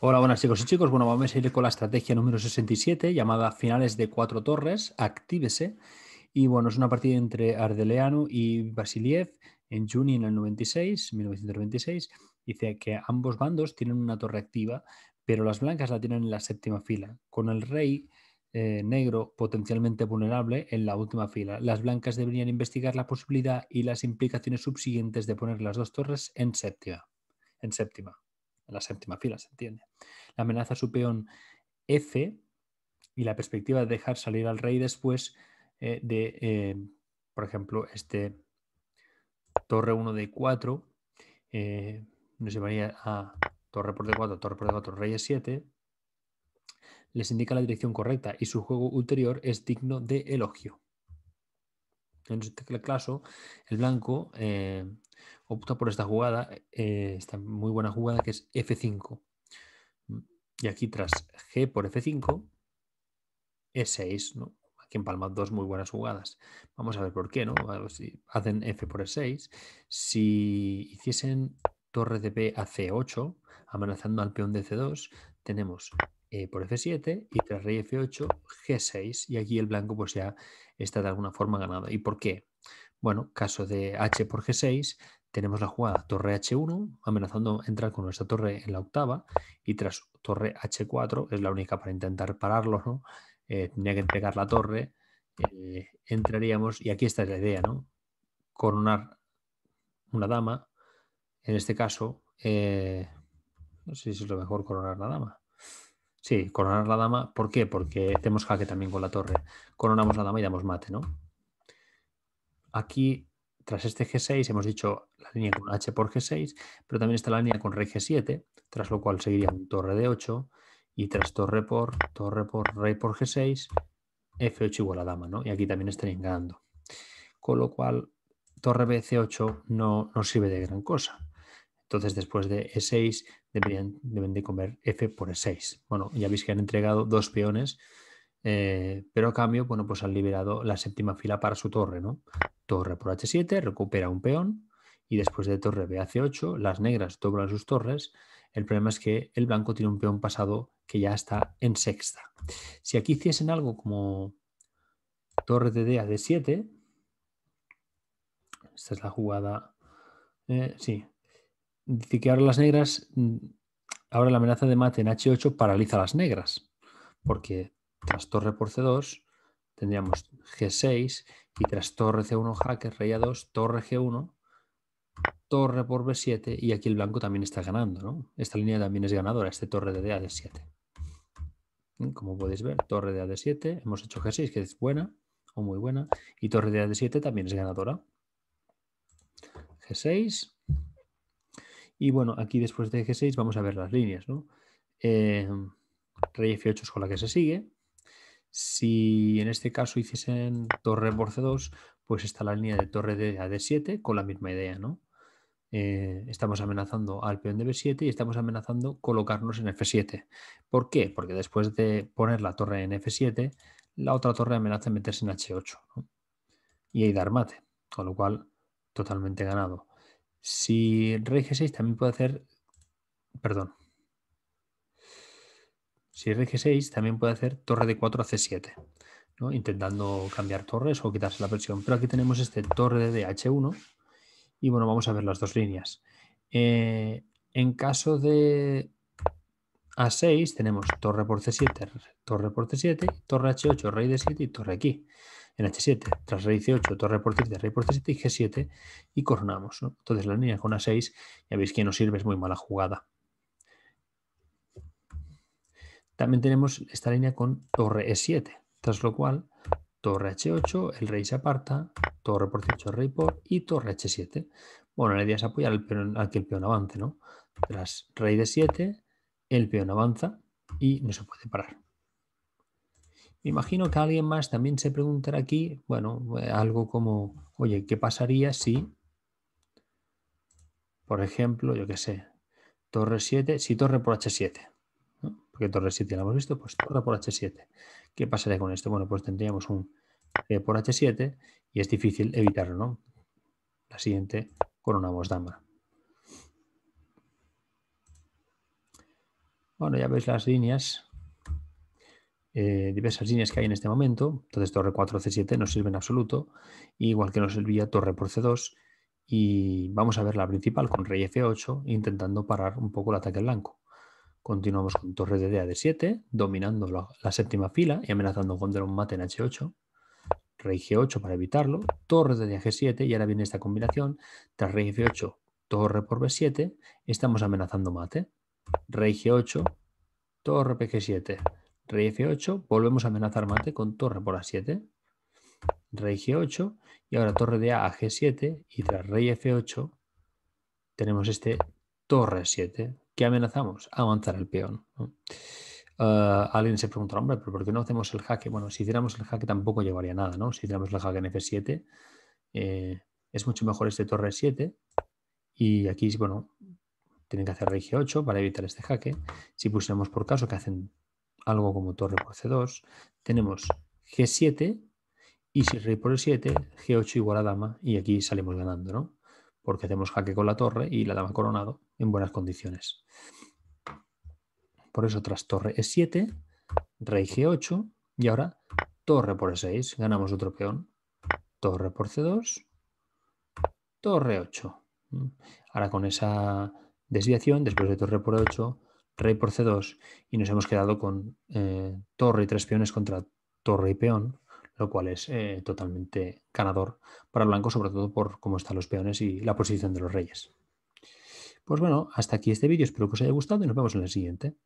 Hola, buenas chicos y chicos. Bueno, vamos a ir con la estrategia número 67 llamada Finales de Cuatro Torres. Actívese. Y bueno, es una partida entre Ardeleanu y Basiliev en junio en el 96, 1926. Dice que ambos bandos tienen una torre activa, pero las blancas la tienen en la séptima fila, con el rey eh, negro potencialmente vulnerable en la última fila. Las blancas deberían investigar la posibilidad y las implicaciones subsiguientes de poner las dos torres en séptima. En séptima en la séptima fila, se entiende. La amenaza su peón F y la perspectiva de dejar salir al rey después eh, de, eh, por ejemplo, este torre 1 de 4 eh, nos llevaría a torre por d4, torre por d4, rey e7, les indica la dirección correcta y su juego ulterior es digno de elogio. En este caso, el blanco opta por esta jugada, eh, eh, esta muy buena jugada que es F5. Mm, y aquí tras G por F5, E6, Aquí en dos muy buenas jugadas. Vamos a ver por qué, ¿no? hacen F por E6, si hiciesen torre de B a C8, amenazando al peón de C2, tenemos E por F7 y tras rey F8, G6. Y aquí el blanco pues ya está de alguna forma ganado. ¿Y por qué? Bueno, caso de H por G6, tenemos la jugada torre h1 amenazando entrar con nuestra torre en la octava y tras torre h4 es la única para intentar pararlo, ¿no? Eh, tenía que entregar la torre, eh, entraríamos y aquí está la idea, ¿no? Coronar una dama, en este caso, eh, no sé si es lo mejor coronar la dama. Sí, coronar la dama, ¿por qué? Porque tenemos jaque también con la torre. Coronamos la dama y damos mate, ¿no? Aquí tras este G6 hemos dicho la línea con H por G6, pero también está la línea con rey G7, tras lo cual seguiría un torre d 8 y tras torre por, torre por, rey por G6, F8 igual a dama, ¿no? Y aquí también estarían ganando. Con lo cual, torre bc 8 no, no sirve de gran cosa. Entonces, después de E6, deben de comer F por E6. Bueno, ya veis que han entregado dos peones eh, pero a cambio, bueno, pues han liberado la séptima fila para su torre, ¿no? Torre por H7, recupera un peón y después de torre B a 8 las negras doblan sus torres. El problema es que el blanco tiene un peón pasado que ya está en sexta. Si aquí hiciesen algo como torre de D a 7 esta es la jugada, eh, sí, dice que ahora las negras, mm, ahora la amenaza de mate en H8 paraliza a las negras, porque tras torre por C2, tendríamos G6 y tras torre C1 hacker, rey A2, torre G1, torre por B7 y aquí el blanco también está ganando. Esta línea también es ganadora, este torre de A 7. ¿Eh? Como podéis ver, torre de A 7, hemos hecho G6 que es buena o muy buena y torre de A 7 también es ganadora. G6 y bueno, aquí después de G6 vamos a ver las líneas. Eh, rey F8 es con la que se sigue si en este caso hiciesen torre por C2, pues está la línea de torre de a D7 con la misma idea, ¿no? Eh, estamos amenazando al peón de B7 y estamos amenazando colocarnos en F7. ¿Por qué? Porque después de poner la torre en F7, la otra torre amenaza meterse en H8 y ahí dar mate, con lo cual totalmente ganado. Si rey G6 también puede hacer, perdón, si es de G6, también puede hacer torre de 4 a C7, intentando cambiar torres o quitarse la presión. Pero aquí tenemos este torre de H1 y bueno, vamos a ver las dos líneas. Eh, en caso de A6 tenemos torre por C7, torre por C7, torre H8, rey de 7 y torre aquí. En H7, tras rey C8, torre por C7, rey por C7 y G7 y coronamos. Entonces la línea con A6, ya veis que no sirve, es muy mala jugada. También tenemos esta línea con torre E7, tras lo cual torre H8, el rey se aparta, torre por C8, rey por y torre H7. Bueno, la idea es apoyar al, peón, que el peón avance, ¿no? Tras rey de 7, el peón avanza y no se puede parar. Me imagino que alguien más también se preguntará aquí, bueno, algo como, oye, ¿qué pasaría si, por ejemplo, yo qué sé, torre 7, si torre por H7? porque torre 7 la hemos visto, pues torre por h7. ¿Qué pasaría con esto? Bueno, pues tendríamos un eh, por h7 y es difícil evitarlo, ¿no? La siguiente voz dama. Bueno, ya veis las líneas, eh, diversas líneas que hay en este momento. Entonces torre 4, c7 no sirve en absoluto, igual que nos servía torre por c2 y vamos a ver la principal con rey f8 intentando parar un poco el ataque blanco. Continuamos con torre de D a 7 dominando la, séptima fila y amenazando con un mate en H8. Rey G8 para evitarlo, torre de D a G7 y ahora viene esta combinación. Tras Rey F8, torre por B7, estamos amenazando mate. Rey G8, torre PG7, Rey F8, volvemos a amenazar mate con torre por A7. Rey G8 y ahora torre de A a G7 y tras Rey F8 tenemos este torre 7, ¿qué amenazamos? Avanzar el peón. Eh, alguien se pregunta, hombre, pero ¿por qué no hacemos el jaque? Bueno, si hiciéramos el jaque tampoco llevaría nada, ¿no? Si hiciéramos el jaque en F7, eh, es mucho mejor este torre 7 y aquí, bueno, tienen que hacer rey G8 para evitar este jaque. Si pusiéramos por caso que hacen algo como torre por C2, tenemos G7 y si rey por el 7 G8 igual a dama y aquí salimos ganando, ¿no? porque hacemos jaque con la torre y la dama coronado en buenas condiciones. Por eso tras torre E7, rey G8 y ahora torre por E6, ganamos otro peón. Torre por C2, torre 8. Ahora con esa desviación, después de torre por e 8, rey por C2 y nos hemos quedado con eh, torre y tres peones contra torre y peón lo cual es eh, totalmente ganador para blanco, sobre todo por cómo están los peones y la posición de los reyes. Pues bueno, hasta aquí este vídeo, espero que os haya gustado y nos vemos en el siguiente.